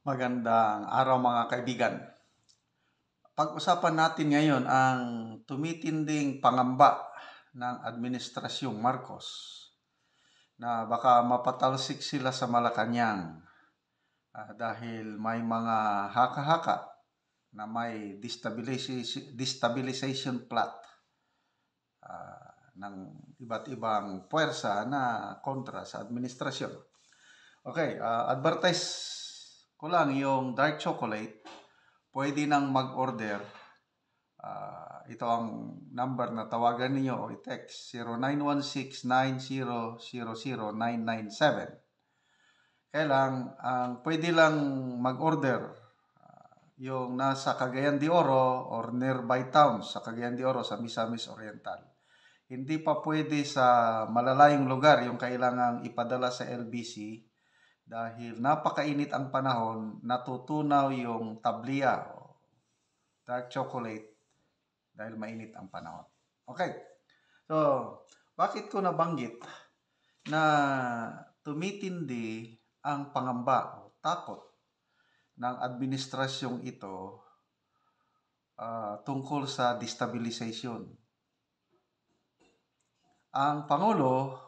Magandang araw mga kaibigan. Pag-usapan natin ngayon ang tumitinding pangamba ng Administrasyong Marcos na baka mapatalsik sila sa Malacanang uh, dahil may mga haka-haka na may destabilization plot uh, ng iba't ibang puwersa na kontra sa administrasyon. Okay, uh, advertise kulang yung dark chocolate, pwede nang mag-order. Uh, ito ang number na tawagan niyo o i-text 0916-9000997. Kailang ang pwede lang mag-order uh, yung nasa Cagayan de Oro or nearby towns sa Cagayan de Oro sa Misamis Oriental. Hindi pa pwede sa malalayong lugar yung kailangang ipadala sa LBC dahil napakainit ang panahon, natutunaw yung tablia dark chocolate dahil mainit ang panahon. Okay. So, bakit ko nabanggit na tumitindi ang pangamba o takot ng administrasyong ito uh, tungkol sa destabilization? Ang Pangulo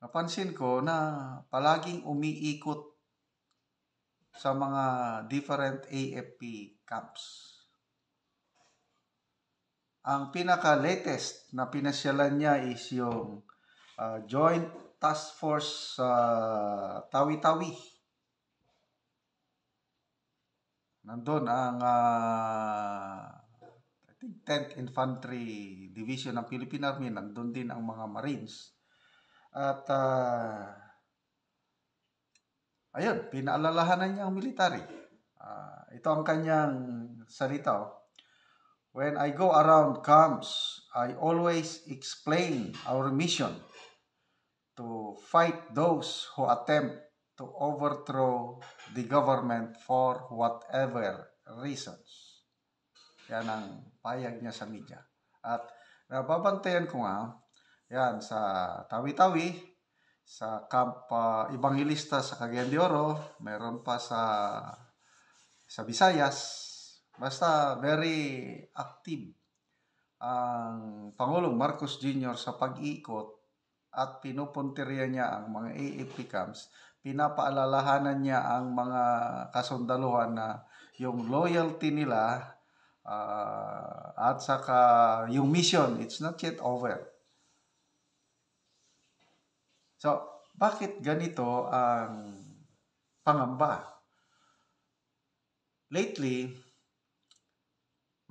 napansin ko na palaging umiikot sa mga different AFP camps. Ang pinaka-latest na pinasyalan niya is yung uh, Joint Task Force sa uh, Tawi-Tawi. Nandun ang uh, I think 10th Infantry Division ng Philippine Army. Nandun din ang mga Marines at uh, ayun, pinaalalahanan niya ang military. Uh, ito ang kanyang salita. Oh. When I go around camps, I always explain our mission to fight those who attempt to overthrow the government for whatever reasons. Yan ang payag niya sa media. At nababantayan ko nga yan, sa Tawi-Tawi, sa Camp uh, Evangelista sa Cagayan de Oro, meron pa sa sa Visayas. Basta very active ang Pangulong Marcos Jr. sa pag-iikot at pinupuntirya niya ang mga AFP camps. Pinapaalalahanan niya ang mga kasundaluhan na yung loyalty nila uh, at saka yung mission, it's not yet over So, bakit ganito ang pangamba? Lately,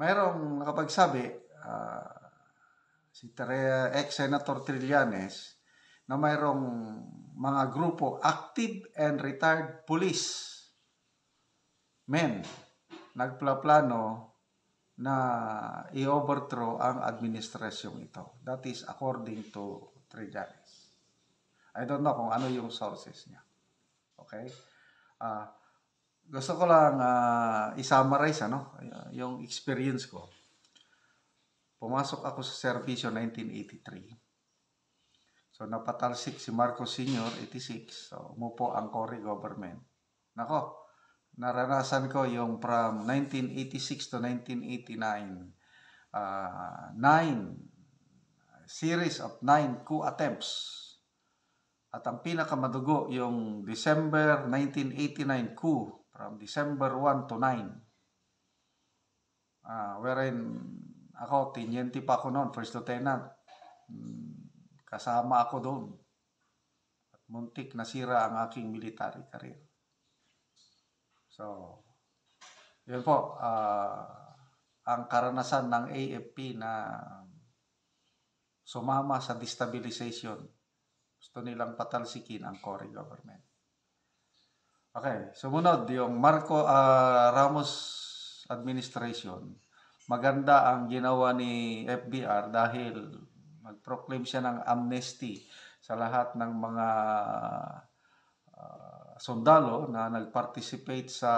mayroong nakapagsabi, uh, si Tere, ex-Senator Trillanes, na mayroong mga grupo, active and retired police men, nagplaplano na i-overthrow ang administrasyong ito. That is according to Trillanes. I don't know kung ano yung sources niya. Okay? Uh, gusto ko lang uh, i-summarize ano, yung experience ko. Pumasok ako sa servisyo 1983. So, napatalsik si Marcos Sr. 86. So, umupo ang Cory government. Nako, naranasan ko yung from 1986 to 1989 uh, ah, nine series of nine coup attempts at ang pinakamadugo yung December 1989 coup from December 1 to 9. Uh, ah, wherein ako, tinyente pa ako noon, first lieutenant. Hmm, kasama ako doon. At muntik nasira ang aking military career. So, yun po, uh, ang karanasan ng AFP na sumama sa destabilization gusto nilang patalsikin ang Cory government. Okay, sumunod yung Marco uh, Ramos administration. Maganda ang ginawa ni FBR dahil nag-proclaim siya ng amnesty sa lahat ng mga uh, sundalo na nag-participate sa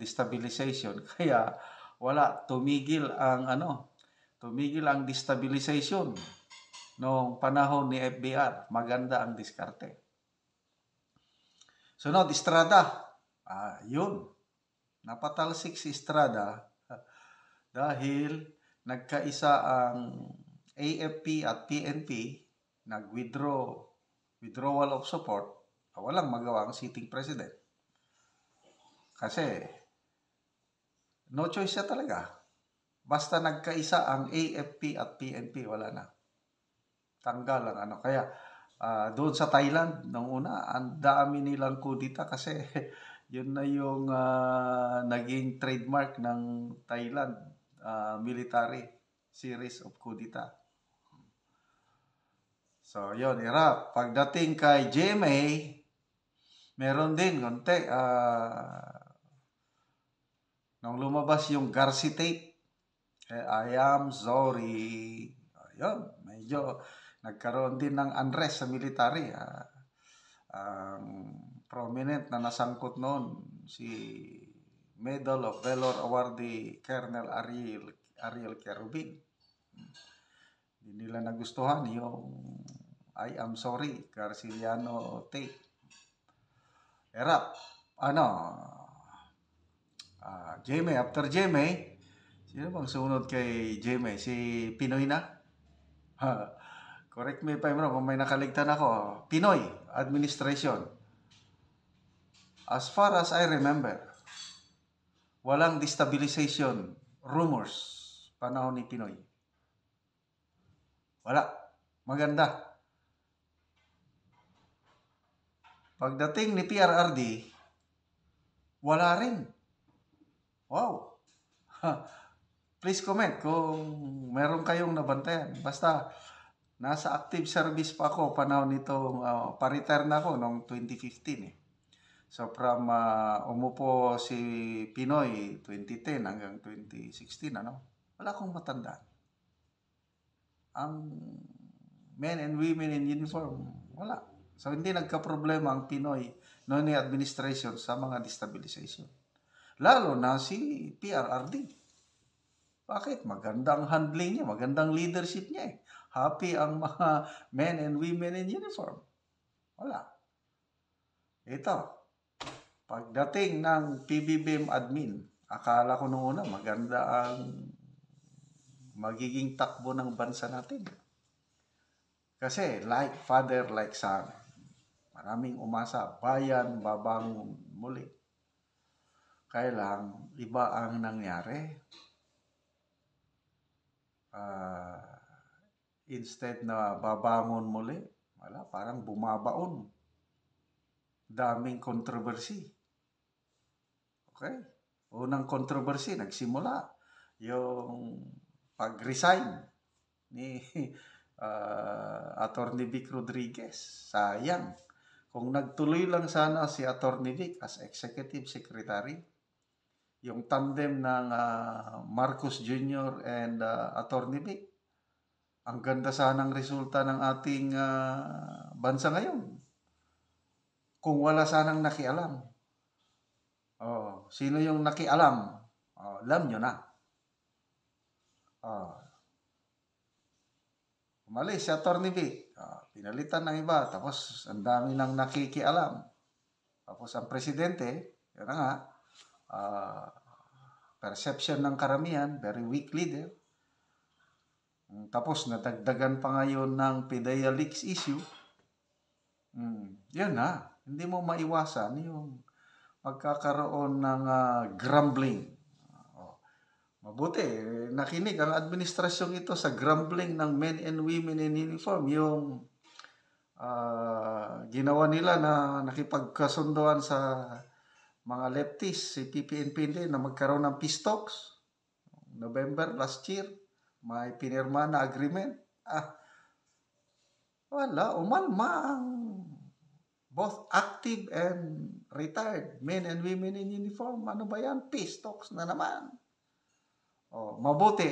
destabilization. Kaya wala tumigil ang ano, tumigil ang destabilization noong panahon ni FBR. Maganda ang diskarte. Sunod, Estrada. Ah, yun. Napatalsik si Estrada dahil nagkaisa ang AFP at PNP nag-withdraw withdrawal of support walang magawa ang sitting president. Kasi no choice siya talaga. Basta nagkaisa ang AFP at PNP, wala na tanggal ang ano. Kaya uh, doon sa Thailand, nung una, ang dami nilang kudita kasi yun na yung uh, naging trademark ng Thailand uh, military series of kudita. So, yun, Iraq. Pagdating kay GMA, meron din, konti, uh, nung lumabas yung Garci tape, eh, I am sorry. Ayun, medyo, Nagkaroon din ng unrest sa military. Uh, um, prominent na nasangkot noon si Medal of Valor awardee Colonel Ariel Ariel Kerubin. Hindi nila nagustuhan yung I am sorry Garciano take Erap ano uh, Jeme after Jeme sino bang sunod kay Jeme si Pinoy na ha Correct me if I'm wrong, may nakaligtan ako. Pinoy administration. As far as I remember, walang destabilization rumors panahon ni Pinoy. Wala. Maganda. Pagdating ni PRRD, wala rin. Wow. Please comment kung meron kayong nabantayan. Basta, Nasa active service pa ako panahon nitong uh, ah, pa-retire na ako noong 2015 eh. So from uh, umupo si Pinoy 2010 hanggang 2016 ano, wala akong matandaan. Ang men and women in uniform, wala. So hindi nagka-problema ang Pinoy noon ni administration sa mga destabilization. Lalo na si PRRD. Bakit? Magandang handling niya, magandang leadership niya eh happy ang mga men and women in uniform. Wala. Ito, pagdating ng PBBM admin, akala ko noon maganda ang magiging takbo ng bansa natin. Kasi like father, like son. Maraming umasa, bayan, babangon muli. Kaya iba ang nangyari. Ah... Uh, instead na babangon muli, wala, parang bumabaon. Daming controversy. Okay? Unang controversy, nagsimula yung pag-resign ni uh, ah, Attorney Vic Rodriguez. Sayang. Kung nagtuloy lang sana si Attorney Vic as Executive Secretary, yung tandem ng uh, Marcos Jr. and uh, ah, Attorney Vic, ang ganda sana ng resulta ng ating uh, bansa ngayon. Kung wala sanang nakialam. Oh, sino yung nakialam? Oh, alam nyo na. Oh. Umalis si Atty. Oh, pinalitan ng iba. Tapos ang dami nang nakikialam. Tapos ang presidente, yun na nga, uh, perception ng karamihan, very weak leader. Mm, tapos natagdagan pa ngayon ng Pidea Leaks issue. Mm, yan na. Hindi mo maiwasan yung pagkakaroon ng uh, grumbling. Oh, mabuti, nakinig ang administrasyong ito sa grumbling ng men and women in uniform. Yung uh, ginawa nila na nakipagkasunduan sa mga leftists, si PPNP na magkaroon ng peace talks. November last year may pinirma na agreement. Ah, wala, umalma ang both active and retired men and women in uniform. Ano ba yan? Peace talks na naman. Oh, mabuti,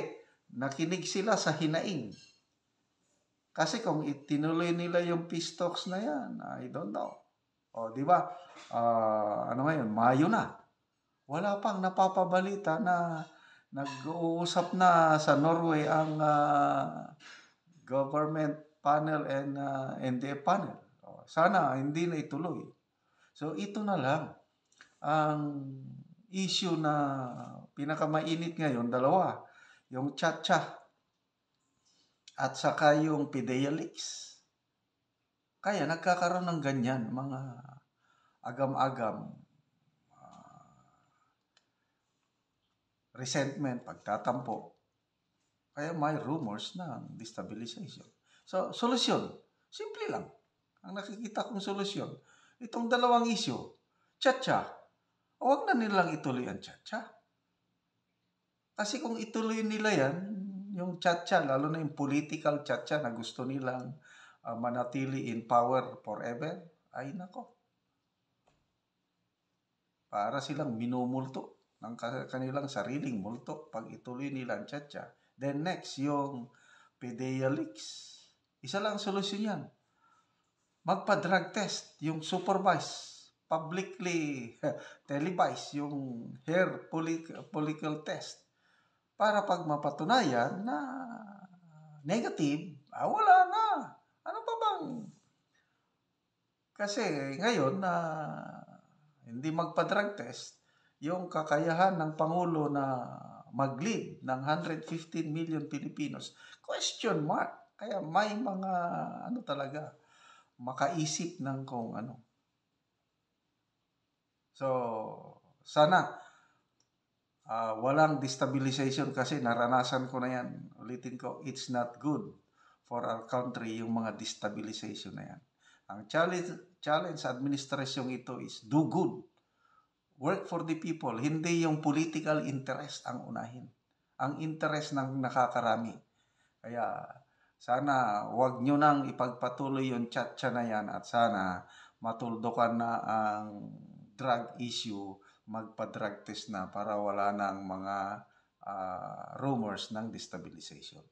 nakinig sila sa hinaing. Kasi kung itinuloy nila yung peace talks na yan, I don't know. oh, di ba? Uh, ano ngayon? Mayo na. Wala pang napapabalita na nag-uusap na sa Norway ang uh, government panel and uh, ah, NDA panel. Oh, sana hindi na ituloy. So ito na lang ang issue na pinakamainit ngayon, dalawa. Yung Chacha at saka yung Pidea Kaya nagkakaroon ng ganyan mga agam-agam resentment, pagtatampo. Kaya may rumors na destabilization. So, solusyon. Simple lang. Ang nakikita kong solusyon, itong dalawang isyo, chacha, huwag na nilang ituloy ang chacha. Kasi kung ituloy nila yan, yung chacha, lalo na yung political chacha na gusto nilang uh, manatili in power forever, ay nako. Para silang minumulto ng kanilang sariling multo pag ituloy nila ang tsatsa. Then next, yung pedalics. Isa lang solusyon yan. Magpa-drug test, yung supervised, publicly televised, yung hair follicle test. Para pag mapatunayan na negative, ah, wala na. Ano pa bang? Kasi ngayon na ah, hindi magpa-drug test, yung kakayahan ng Pangulo na mag-lead ng 115 million Pilipinos? Question mark. Kaya may mga ano talaga makaisip ng kung ano. So, sana uh, walang destabilization kasi naranasan ko na yan. Ulitin ko, it's not good for our country yung mga destabilization na yan. Ang challenge, challenge sa administrasyong ito is do good Work for the people. Hindi yung political interest ang unahin. Ang interest ng nakakarami. Kaya sana wag nyo nang ipagpatuloy yung chat-chat na yan at sana matuldukan na ang drug issue, magpa-drug test na para wala nang mga uh, rumors ng destabilization.